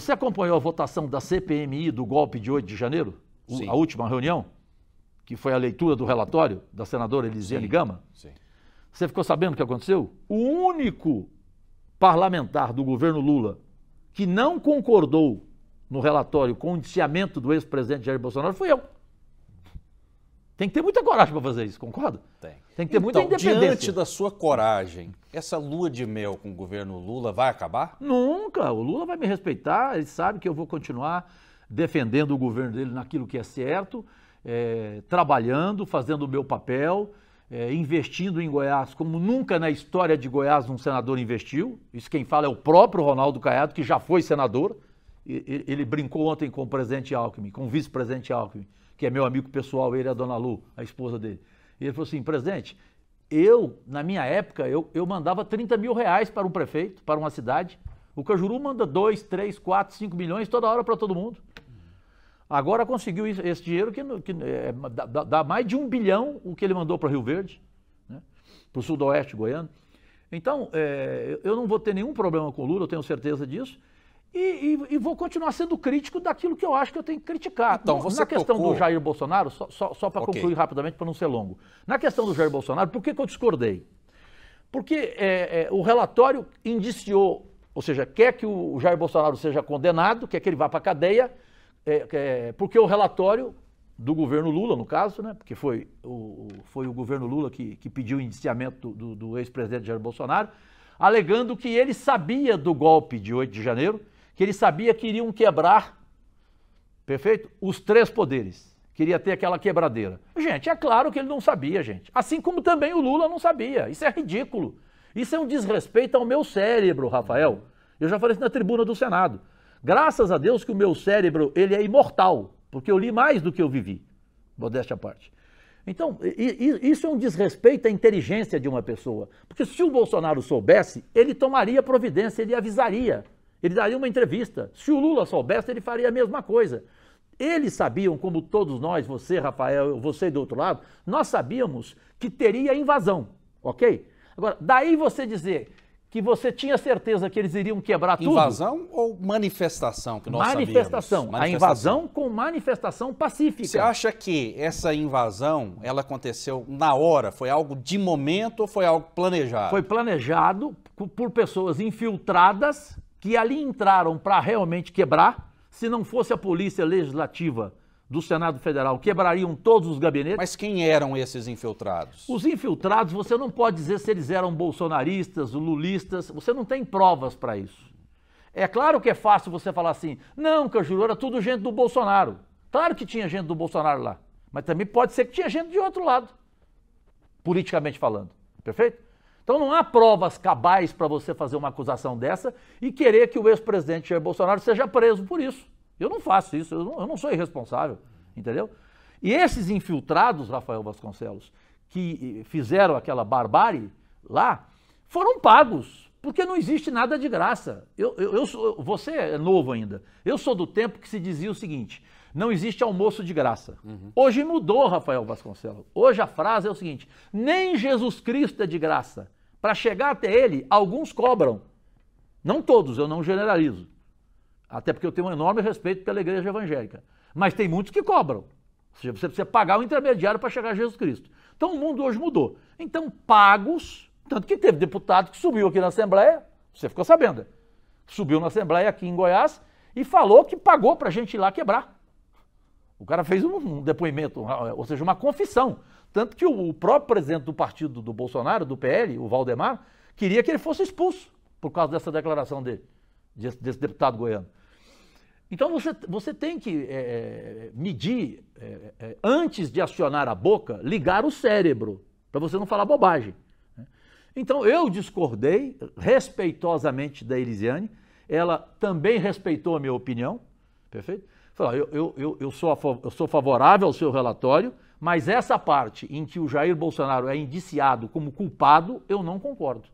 Você acompanhou a votação da CPMI do golpe de 8 de janeiro? Sim. A última reunião? Que foi a leitura do relatório da senadora Elisiane Gama? Sim. Você ficou sabendo o que aconteceu? O único parlamentar do governo Lula que não concordou no relatório com o indiciamento do ex-presidente Jair Bolsonaro foi eu. Tem que ter muita coragem para fazer isso, concorda? Tem. Tem que ter então, muita independência. Diante da sua coragem, essa lua de mel com o governo Lula vai acabar? Nunca. O Lula vai me respeitar, ele sabe que eu vou continuar defendendo o governo dele naquilo que é certo, é, trabalhando, fazendo o meu papel, é, investindo em Goiás como nunca na história de Goiás um senador investiu. Isso quem fala é o próprio Ronaldo Caiado, que já foi senador ele brincou ontem com o presidente Alckmin, com o vice-presidente Alckmin, que é meu amigo pessoal, ele é a dona Lu, a esposa dele. E ele falou assim, presidente, eu, na minha época, eu, eu mandava 30 mil reais para um prefeito, para uma cidade. O Cajuru manda 2, 3, 4, 5 milhões toda hora para todo mundo. Agora conseguiu esse dinheiro que, que é, dá, dá, mais de um bilhão o que ele mandou para Rio Verde, né? para o sudoeste goiano. Então, é, eu não vou ter nenhum problema com o Lula, eu tenho certeza disso. E, e, e, vou continuar sendo crítico daquilo que eu acho que eu tenho que criticar. Então, você Na questão tocou... do Jair Bolsonaro, só, só, só para okay. concluir rapidamente, para não ser longo. Na questão do Jair Bolsonaro, por que, que eu discordei? Porque é, é, o relatório indiciou, ou seja, quer que o Jair Bolsonaro seja condenado, quer que ele vá para a cadeia, é, é, porque o relatório do governo Lula, no caso, né, porque foi o, foi o governo Lula que, que pediu o indiciamento do, do ex-presidente Jair Bolsonaro, alegando que ele sabia do golpe de 8 de janeiro, que ele sabia que iriam quebrar, perfeito? Os três poderes. Queria ter aquela quebradeira. Gente, é claro que ele não sabia, gente. Assim como também o Lula não sabia. Isso é ridículo. Isso é um desrespeito ao meu cérebro, Rafael. Eu já falei isso na tribuna do Senado. Graças a Deus que o meu cérebro, ele é imortal, porque eu li mais do que eu vivi. Modéstia à parte. Então, isso é um desrespeito à inteligência de uma pessoa. Porque se o Bolsonaro soubesse, ele tomaria providência, ele avisaria. Ele daria uma entrevista. Se o Lula soubesse, ele faria a mesma coisa. Eles sabiam, como todos nós, você, Rafael, você do outro lado, nós sabíamos que teria invasão, ok? Agora, daí você dizer que você tinha certeza que eles iriam quebrar tudo. Invasão ou manifestação que nós manifestação. Manifestação. A invasão com manifestação pacífica. Você acha que essa invasão, ela aconteceu na hora? Foi algo de momento ou foi algo planejado? Foi planejado por pessoas infiltradas que ali entraram para realmente quebrar, se não fosse a polícia legislativa do Senado Federal, quebrariam todos os gabinetes. Mas quem eram esses infiltrados? Os infiltrados, você não pode dizer se eles eram bolsonaristas, lulistas, você não tem provas para isso. É claro que é fácil você falar assim, não, Cajuru, era tudo gente do Bolsonaro. Claro que tinha gente do Bolsonaro lá, mas também pode ser que tinha gente de outro lado, politicamente falando, perfeito? Então não há provas cabais para você fazer uma acusação dessa e querer que o ex-presidente Jair Bolsonaro seja preso por isso. Eu não faço isso, eu não, eu não sou irresponsável, entendeu? E esses infiltrados, Rafael Vasconcelos, que eh, fizeram aquela barbárie lá, foram pagos, porque não existe nada de graça. Eu, eu, eu sou, você é novo ainda. Eu sou do tempo que se dizia o seguinte: não existe almoço de graça. Uhum. Hoje mudou, Rafael Vasconcelos. Hoje a frase é o seguinte: nem Jesus Cristo é de graça. Para chegar até ele, alguns cobram. Não todos, eu não generalizo. Até porque eu tenho um enorme respeito pela igreja evangélica. Mas tem muitos que cobram. Ou seja, você precisa pagar o intermediário para chegar a Jesus Cristo. Então o mundo hoje mudou. Então, pagos, tanto que teve deputado que subiu aqui na Assembleia, você ficou sabendo, subiu na Assembleia aqui em Goiás e falou que pagou para a gente ir lá quebrar. O cara fez um depoimento, ou seja, uma confissão. Tanto que o próprio presidente do partido do Bolsonaro, do PL, o Valdemar, queria que ele fosse expulso por causa dessa declaração dele, desse, deputado goiano. Então você, você tem que é, é, medir, é, é, antes de acionar a boca, ligar o cérebro, para você não falar bobagem. Né? Então eu discordei respeitosamente da Elisiane, ela também respeitou a minha opinião, perfeito? Falar, eu, eu, eu, eu, sou a, eu sou favorável ao seu relatório, mas essa parte em que o Jair Bolsonaro é indiciado como culpado, eu não concordo.